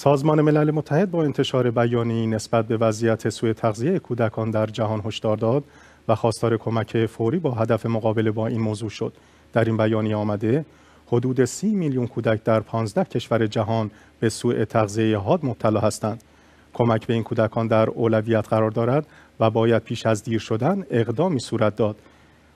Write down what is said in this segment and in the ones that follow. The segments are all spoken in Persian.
سازمان ملل متحد با انتشار بیانی نسبت به وضعیت سوء تغذیه کودکان در جهان هشدار داد و خواستار کمک فوری با هدف مقابله با این موضوع شد. در این بیانیه آمده حدود سی میلیون کودک در 15 کشور جهان به سوء تغذیه حاد مبتلا هستند. کمک به این کودکان در اولویت قرار دارد و باید پیش از دیر شدن اقدامی صورت داد.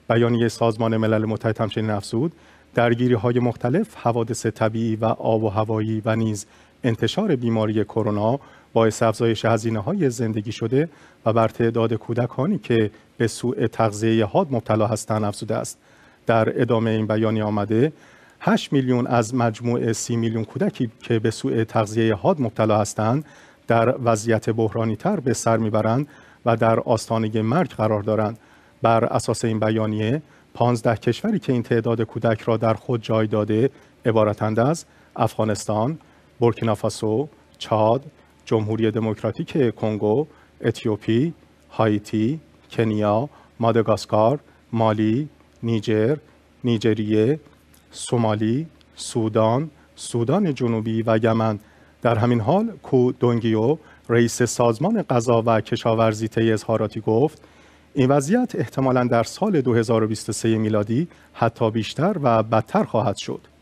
بیانیه سازمان ملل متحد همچنین افزود درگیری های مختلف، حوادث طبیعی و آب و هوایی و نیز انتشار بیماری کرونا باعث افزایش هزینه های زندگی شده و بر تعداد کودکانی که به سوء تغذیه حاد مبتلا هستند افزوده است. در ادامه این بیانی آمده 8 میلیون از مجموع 30 میلیون کودکی که به سوء تغذیه حاد مبتلا هستند در وضعیت بحرانی تر به سر میبرند و در آستانه مرگ قرار دارند بر اساس این بیانیه 15 کشوری که این تعداد کودک را در خود جای داده عبارتند از افغانستان، بورکینافاسو، چاد، جمهوری دموکراتیک کنگو، اتیوپی، هایتی، کنیا، مادگاسکار، مالی، نیجر، نیجریه، سومالی، سودان، سودان جنوبی و یمن در همین حال کو دونگیو رئیس سازمان غذا و کشاورزی طی اظهاراتی گفت این وضعیت احتمالا در سال 2023 میلادی حتی بیشتر و بدتر خواهد شد